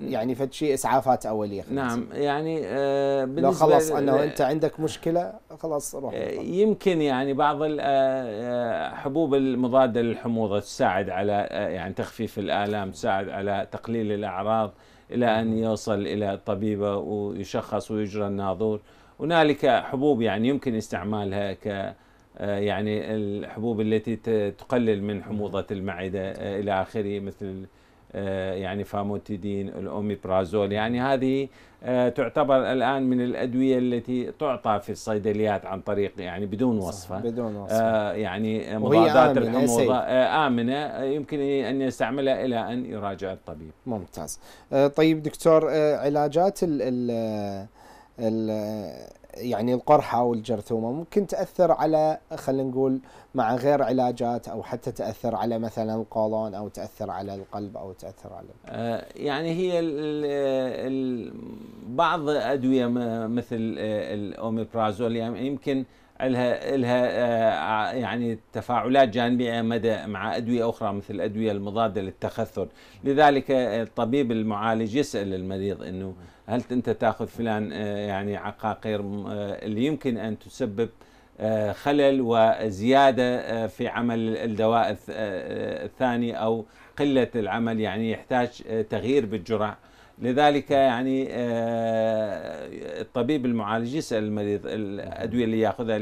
يعني فد شيء اسعافات اوليه خلاص. نعم يعني آه لو خلص انه انت عندك مشكله خلاص روح آه، يمكن يعني بعض الحبوب آه، آه، المضاده للحموضه تساعد على يعني تخفيف الالام تساعد على تقليل الاعراض الى ان يوصل الى طبيبه ويشخص ويجرى الناظور هنالك حبوب يعني يمكن استعمالها ك يعني الحبوب التي تقلل من حموضه المعده الى اخره مثل آه، يعني فاموتيدين الأوميبرازول يعني هذه آه، تعتبر الآن من الأدوية التي تعطى في الصيدليات عن طريق يعني بدون وصفة بدون وصفة آه، يعني مضادات الحموضة آمنة يمكن أن يستعملها إلى أن يراجع الطبيب ممتاز طيب دكتور علاجات ال ال يعني القرحة أو الجرثومة ممكن تأثر على خلينا نقول مع غير علاجات أو حتى تأثر على مثلا القولون أو تأثر على القلب أو تأثر على آه، يعني هي الـ الـ بعض أدوية مثل آه، الأوميبرازول يعني يمكن لها لها آه، يعني تفاعلات جانبيه مدى مع ادويه اخرى مثل الادويه المضاده للتخثر، لذلك الطبيب المعالج يسال المريض انه هل انت تاخذ فلان آه، يعني عقاقير آه، اللي يمكن ان تسبب آه، خلل وزياده في عمل الدواء الثاني او قله العمل يعني يحتاج تغيير بالجرعه لذلك يعني الطبيب المعالج يسال المريض الادويه اللي ياخذها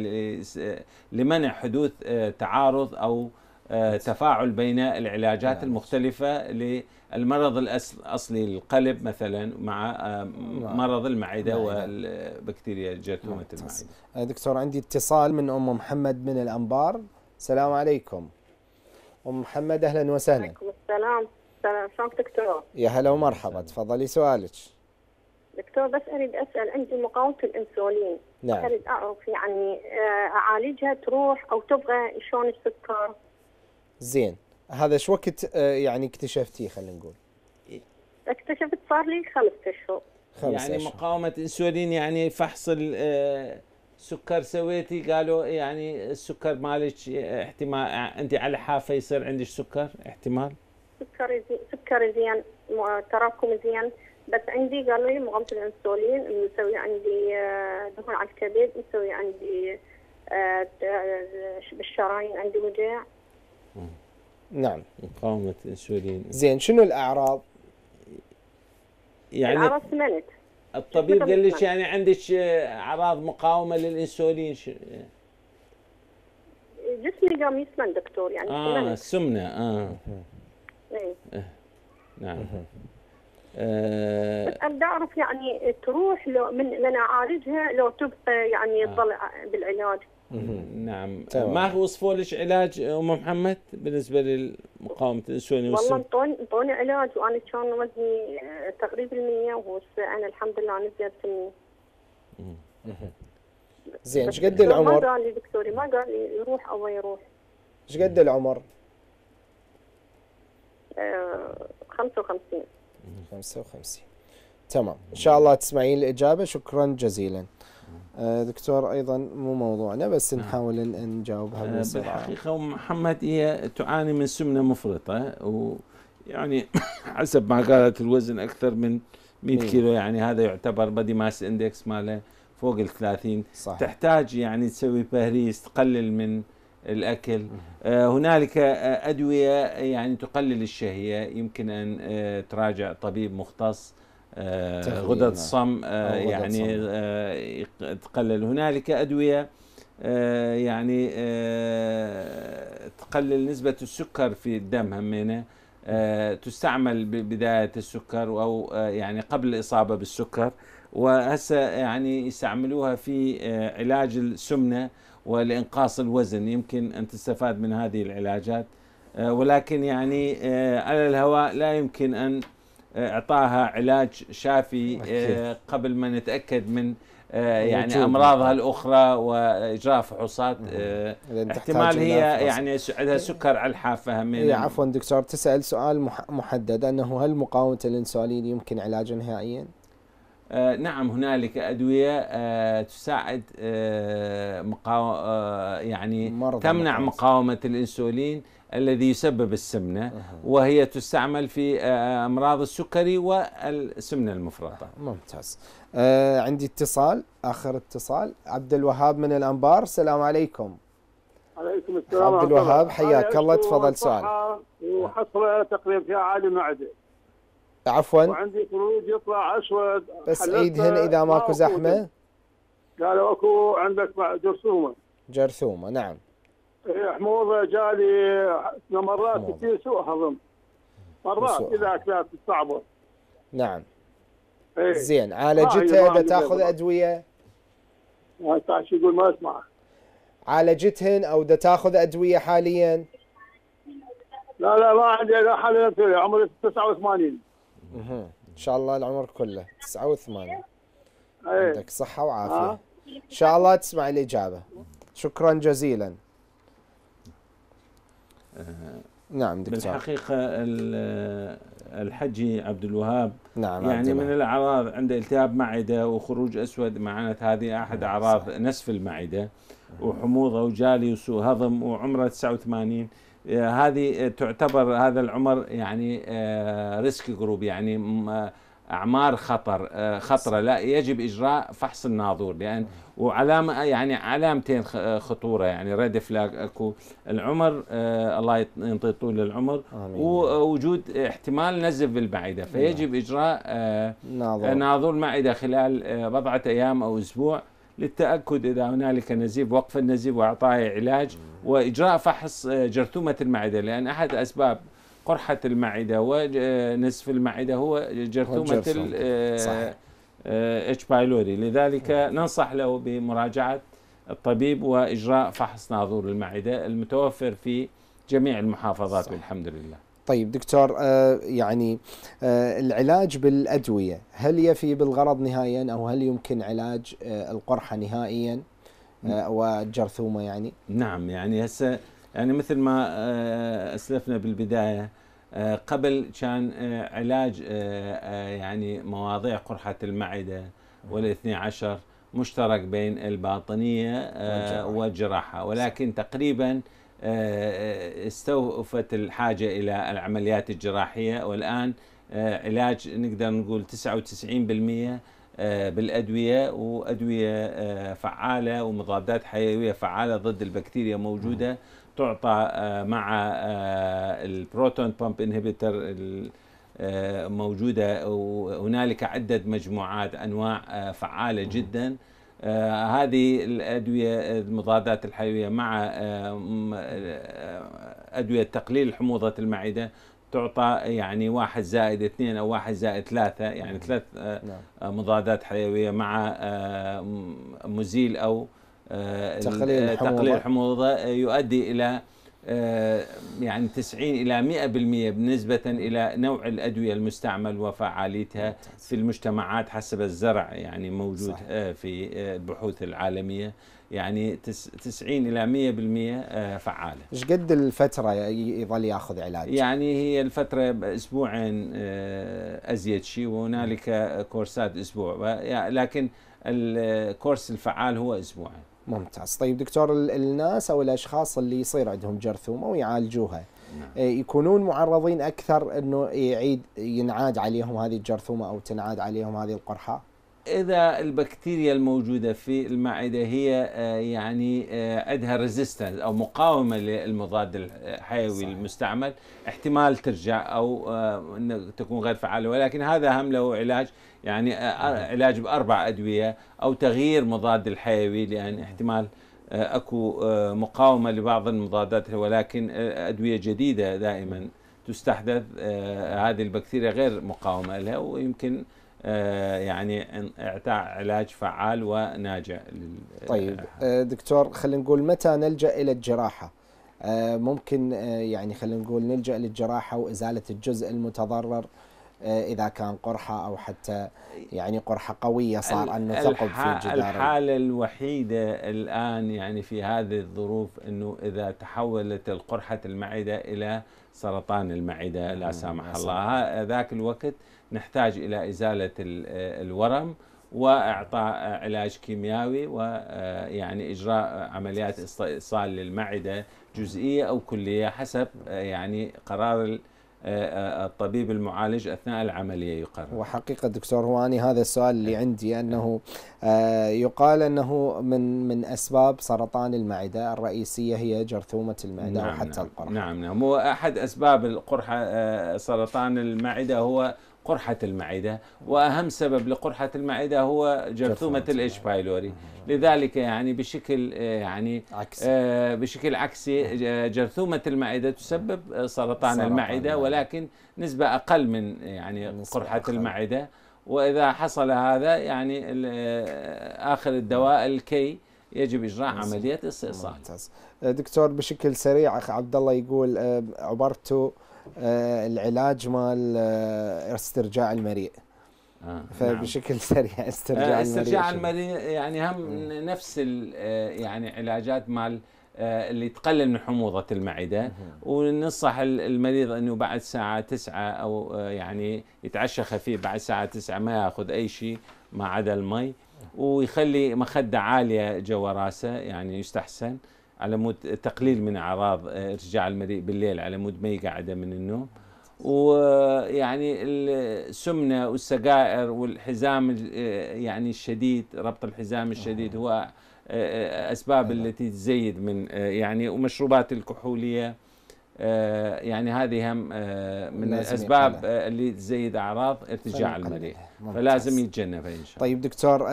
لمنع حدوث تعارض او آه، تفاعل بين نعم. العلاجات نعم. المختلفة للمرض الأصلي القلب مثلا مع آه، نعم. مرض المعدة والبكتيريا جرثومة آه، المعدة دكتور عندي اتصال من أم محمد من الأنبار السلام عليكم أم محمد أهلا وسهلا عليكم السلام شلونك دكتور؟ يا هلا ومرحبا تفضلي سؤالك دكتور بس اريد اسال عندي مقاومه الانسولين نعم اريد اعرف يعني اعالجها تروح او تبغى شلون السكر؟ زين هذا شو وقت آه، يعني اكتشفتيه خلينا نقول اكتشفت صار لي خمسة اشهر يعني أشهر. مقاومة انسولين يعني فحص السكر آه، سويتي قالوا يعني السكر مالك آه، احتمال انت على حافة يصير عندك سكر احتمال سكر زين سكر زين تراكم زين بس عندي قالوا لي مقاومة الانسولين مسوي عندي دهون على الكبد مسوي عندي بالشرايين عندي وجع نعم مقاومة الانسولين زين شنو الأعراض؟ يعني الأعراض سمنت الطبيب قال لك يعني عندك أعراض مقاومة للإنسولين ش... جسمي قام يسمن دكتور يعني آه السمنة آه إيه. آه. نعم أه بس ابدا اعرف يعني تروح لو من انا اعالجها لو تبقى يعني تظل آه. بالعلاج نعم ما وصفوا لك علاج ام محمد بالنسبه لمقاومه الانسولين والله انطوني انطوني علاج وانا كان وزني آه، تقريبا 100 وهسه انا الحمد لله انا زياده 100 زين ايش قد العمر؟ ما قال لي دكتوري ما قال لي يروح او ما يروح ايش قد العمر؟ 55 آه، 55 تمام ان شاء الله تسمعين الاجابه شكرا جزيلا آه، دكتور ايضا مو موضوعنا بس نعم. نحاول ان نجاوبها آه، بنصيحه بالحقيقه ام محمد هي تعاني من سمنه مفرطه ويعني <coughs> حسب ما قالت الوزن اكثر من 100 إيه. كيلو يعني هذا يعتبر بادي ماس اندكس ماله فوق ال 30 صح. تحتاج يعني تسوي بهريز تقلل من الاكل آه هنالك آه، ادويه يعني تقلل الشهيه يمكن ان تراجع طبيب مختص غدد الصم آه، يعني آه، تقلل هنالك أدوية آه، يعني تقلل نسبة السكر في الدم همينه تستعمل ببداية السكر أو يعني قبل الإصابة بالسكر وهسه يعني يستعملوها في علاج السمنة ولإنقاص الوزن يمكن أن تستفاد من هذه العلاجات ولكن يعني على الهواء لا يمكن أن آه، اعطاها علاج شافي آه، قبل ما نتاكد من آه، يعني امراضها الاخرى واجراء فحوصات احتمال هي يعني عندها سكر على الحافه من إيه، عفوا دكتور تسال سؤال محدد انه هل مقاومه الانسولين يمكن علاجه نهائيا؟ آه، نعم هنالك ادويه آه، تساعد آه، مقاو... يعني تمنع مقاومة. مقاومه الانسولين الذي يسبب السمنه وهي تستعمل في امراض السكري والسمنه المفرطه ممتاز عندي اتصال اخر اتصال عبد الوهاب من الانبار السلام عليكم عليكم السلام عبد الوهاب حياك الله تفضل سؤال وحصل تقريبا في عالم معده عفوا وعندي قروض يطلع اسود بس عيد هنا اذا ماكو زحمه قالوا اكو عندك جرثومه جرثومه نعم إيه، حموضه جالي مرات كثير سوء هضم مرات اذا اكلات صعبه نعم ايه. زين عالجتها تاخذ ادويه؟ تعش يقول ما اسمع عالجتهن او دا تاخذ ادويه حاليا؟ لا لا ما عندي لا حاليا عمري 89 اها ان شاء الله العمر كله تسعة وثمانية إيه. عندك صحة وعافية آه. ان شاء الله تسمع الاجابة شكرا جزيلا آه، نعم دكتور بالحقيقة الحجي عبد الوهاب نعم يعني من الأعراض عنده التهاب معدة وخروج أسود معناته هذه أحد أعراض نسف المعدة وحموضة وجالي وسوء هضم وعمره 89 آه، هذه آه، تعتبر هذا العمر يعني آه، ريسك جروب يعني اعمار خطر خطره لا يجب اجراء فحص الناظور لان يعني وعلامه يعني علامتين خطوره يعني ريد فلاج اكو العمر الله ينطي طول العمر آمين. ووجود احتمال نزف بالمعده فيجب نعم. اجراء ناظور ناظور معده خلال بضعه ايام او اسبوع للتأكد إذا هنالك نزيف وقف النزيف وإعطائه علاج وإجراء فحص آه، جرثومة المعدة لأن أحد أسباب قرحة المعدة ونزف آه، المعدة هو جرثومة اتش بايلوري آه، لذلك ننصح له بمراجعة الطبيب وإجراء فحص ناظور المعدة المتوفر في جميع المحافظات صح. والحمد لله طيب دكتور آه، يعني آه، العلاج بالادويه هل يفي بالغرض نهائيا او هل يمكن علاج آه، القرحه نهائيا والجرثومه يعني؟ نعم يعني هسه يعني مثل ما اسلفنا بالبدايه قبل كان علاج يعني مواضيع قرحه المعده والاثني عشر مشترك بين الباطنيه والجراحه ولكن تقريبا آه، آه، استوفت الحاجة إلى العمليات الجراحية والآن آه، علاج نقدر نقول 99% بالادويه وادويه فعاله ومضادات حيويه فعاله ضد البكتيريا موجوده تعطى مع البروتون بومب انهبيتر موجوده وهنالك عده مجموعات انواع فعاله جدا آه، هذه الأدوية المضادات الحيوية مع آه، آه، أدوية تقليل حموضة المعدة تعطى يعني واحد زائد اثنين أو واحد زائد ثلاثة يعني نعم. ثلاث نعم. مضادات حيوية مع مزيل أو تقليل الحموضة يؤدي إلى آه، يعني 90 إلى 100% بالنسبة إلى نوع الأدوية المستعمل وفعاليتها في المجتمعات حسب الزرع يعني موجود صحيح. آه، في آه، البحوث العالمية يعني 90 إلى 100% فعالة إيش قد الفترة يظل يأخذ علاج؟ يعني هي الفترة اسبوعين أزيد شيء وهنالك كورسات أسبوع يعني لكن الكورس الفعال هو أسبوعين ممتاز طيب دكتور الناس او الاشخاص اللي يصير عندهم جرثومه ويعالجوها نعم. إيه، يكونون معرضين اكثر انه يعيد ينعاد عليهم هذه الجرثومه او تنعاد عليهم هذه القرحه اذا البكتيريا الموجوده في المعده هي آه، يعني آه، عندها ريزيستنس او مقاومه للمضاد الحيوي صحيح. المستعمل احتمال ترجع او آه، تكون غير فعاله ولكن هذا هم له علاج يعني علاج باربع ادويه او تغيير مضاد الحيوي لان احتمال اكو مقاومه لبعض المضادات ولكن ادويه جديده دائما تستحدث هذه البكتيريا غير مقاومه لها ويمكن آه، يعني اعطاء علاج فعال وناجع طيب آه، آه، دكتور خلينا نقول متى نلجا الى الجراحه ممكن يعني خلينا نقول نلجا للجراحه وازاله الجزء المتضرر اذا كان قرحه او حتى يعني قرحه قويه صار انه ثقب في الجدار الحاله الوحيده الان يعني في هذه الظروف انه اذا تحولت قرحه المعده الى سرطان المعده لا سامح الله ذاك الوقت نحتاج إلى إزالة آه، الورم واعطاء علاج كيميائي ويعني آه، اجراء عمليات استئصال للمعده جزئيه او كليه حسب آه، يعني قرار الطبيب المعالج اثناء العمليه يقرر. وحقيقه دكتور هواني هذا السؤال اللي نعم. عندي انه يقال انه من من اسباب سرطان المعده الرئيسيه هي جرثومه المعده نعم وحتى نعم القرحه. نعم نعم هو احد اسباب القرحه سرطان المعده هو قرحة المعدة وأهم سبب لقرحة المعدة هو جرثومة الإيش بايلوري لذلك يعني بشكل آه، يعني عكسي. آه، بشكل عكسي جرثومة المعدة تسبب آه، سرطان, سرطان المعدة ولكن نسبة أقل من يعني قرحة أقل. المعدة وإذا حصل هذا يعني آخر الدواء الكي يجب اجراء عمليه استئصال ممتاز دكتور بشكل سريع اخ عبد الله يقول عبرتو آه، العلاج مال آه، استرجاع المريء آه فبشكل نعم. سريع استرجاع, آه، المريء استرجاع المريء يعني هم مم. نفس يعني علاجات مال اللي تقلل من حموضة المعدة وننصح المريض أنه بعد الساعة 9 أو يعني يتعشى خفيف بعد الساعة 9 ما يأخذ أي شيء ما عدا المي ويخلي مخدة عالية جوا راسه يعني يستحسن على مود تقليل من اعراض آه، ارتجاع المريء بالليل على مود ما يقعده من النوم ويعني آه، السمنه والسجائر والحزام آه، يعني الشديد ربط الحزام الشديد هو اسباب التي تزيد من يعني ومشروبات الكحوليه يعني هذه هم من الاسباب اللي تزيد اعراض ارتجاع المريء فلازم يتجنبها ان شاء الله طيب دكتور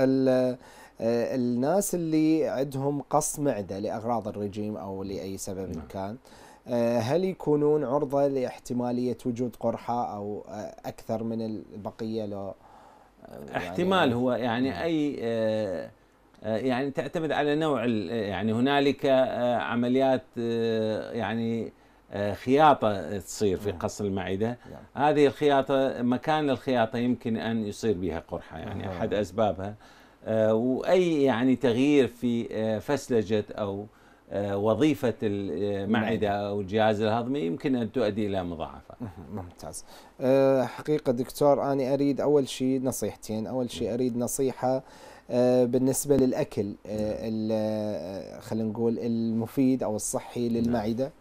آه، الناس اللي عندهم قص معده لاغراض الرجيم او لاي سبب نعم. كان آه، هل يكونون عرضه لاحتماليه وجود قرحه او آه، اكثر من البقيه لو يعني احتمال هو يعني نعم. اي يعني تعتمد على نوع يعني هنالك عمليات يعني خياطة تصير في نعم. قص المعدة نعم. هذه الخياطة مكان الخياطة يمكن أن يصير بها قرحة يعني أحد أسبابها آه، واي يعني تغيير في آه، فسلجه او آه، وظيفة المعدة أو الجهاز الهضمي يمكن أن تؤدي إلى مضاعفة ممتاز حقيقة دكتور أنا أريد أول شيء نصيحتين أول شيء أريد نصيحة بالنسبة للأكل نعم. خلينا نقول المفيد أو الصحي للمعدة نعم.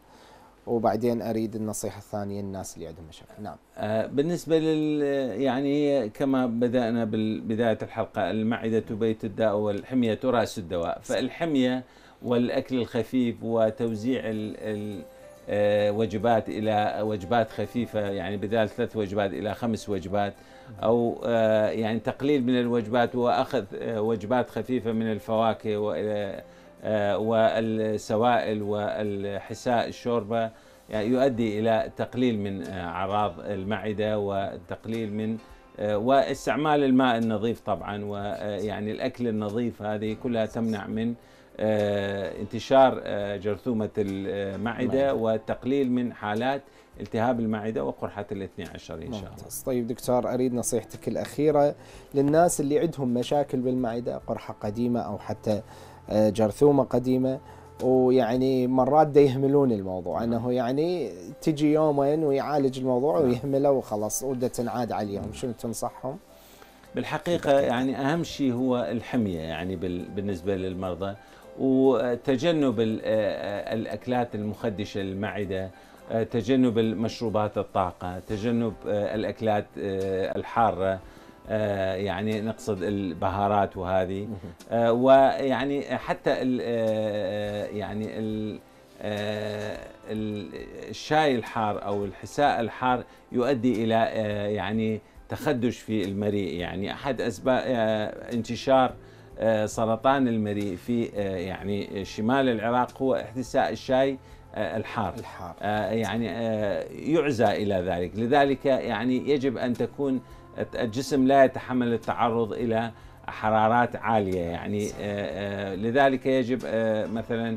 وبعدين اريد النصيحه الثانيه للناس اللي عندهم مشاكل نعم آه، بالنسبه لل يعني كما بدانا ببدايه الحلقه المعده بيت الداء والحميه تراس الدواء فالحميه والاكل الخفيف وتوزيع ال ال آه، وجبات الى وجبات خفيفه يعني بدال ثلاث وجبات الى خمس وجبات او آه، يعني تقليل من الوجبات واخذ وجبات خفيفه من الفواكه والى آه، والسوائل والحساء الشوربة يعني يؤدي إلى تقليل من آه، أعراض المعدة والتقليل من آه، واستعمال الماء النظيف طبعا ويعني الأكل النظيف هذه كلها تمنع من انتشار جرثومة المعدة والتقليل من حالات التهاب المعده وقرحه الاثني عشر ان شاء الله. طيب دكتور اريد نصيحتك الاخيره للناس اللي عندهم مشاكل بالمعده قرحه قديمه او حتى آه، جرثومه قديمه ويعني مرات دا يهملون الموضوع نعم. انه يعني تجي يومين ويعالج الموضوع نعم. ويهمله وخلاص ودا تنعاد عليهم نعم. شنو تنصحهم؟ بالحقيقه يعني اهم شيء هو الحميه يعني بالنسبه للمرضى وتجنب آه، آه، الاكلات المخدشه للمعده تجنب المشروبات الطاقه تجنب الاكلات الحاره آه، يعني نقصد البهارات وهذه آه، ويعني حتى ال آه، يعني ال الشاي الحار او الحساء الحار يؤدي الى يعني تخدش في المريء يعني احد اسباب انتشار سرطان المريء في يعني شمال العراق هو احتساء الشاي الحار, الحار. يعني يعزى الى ذلك لذلك يعني يجب ان تكون الجسم لا يتحمل التعرض الى حرارات عاليه يعني آه، آه، لذلك يجب آه، مثلا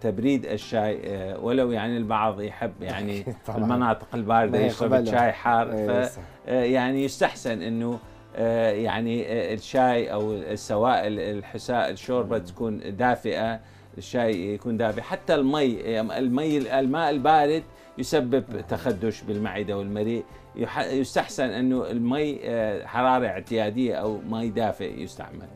تبريد الشاي ولو يعني البعض يحب <laughs> يعني المناطق البارده يشرب شاي حار إيه، يعني يستحسن انه يعني الشاي او السوائل الحساء الشوربه تكون دافئه الشاي يكون دافئ حتى المي يعني المي الماء البارد يسبب تخدش بالمعدة والمريء يستحسن أنه المي آه، حرارة اعتيادية أو مي دافئ يستعمل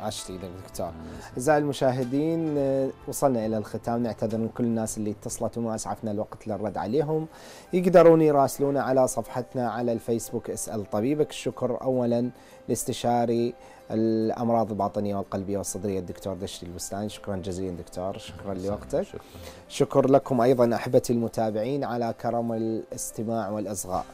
عشت اذا دكتور اعزائي المشاهدين آه، وصلنا الى الختام نعتذر من كل الناس اللي اتصلت وما اسعفنا الوقت للرد عليهم يقدرون يراسلونا على صفحتنا على الفيسبوك اسال طبيبك الشكر اولا لاستشاري الامراض الباطنيه والقلبيه والصدريه الدكتور دشتي البستاني شكرا جزيلا دكتور شكرا لوقتك شكرا. شكر لكم ايضا احبتي المتابعين على كرم الاستماع والاصغاء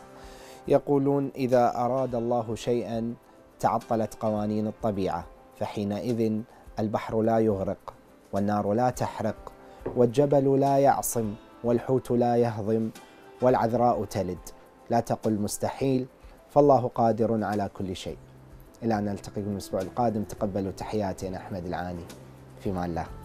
يقولون اذا اراد الله شيئا تعطلت قوانين الطبيعه فحينئذ البحر لا يغرق والنار لا تحرق والجبل لا يعصم والحوت لا يهضم والعذراء تلد لا تقل مستحيل فالله قادر على كل شيء إلى أن نلتقيكم الأسبوع القادم تقبلوا تحياتي أنا أحمد العاني في مال الله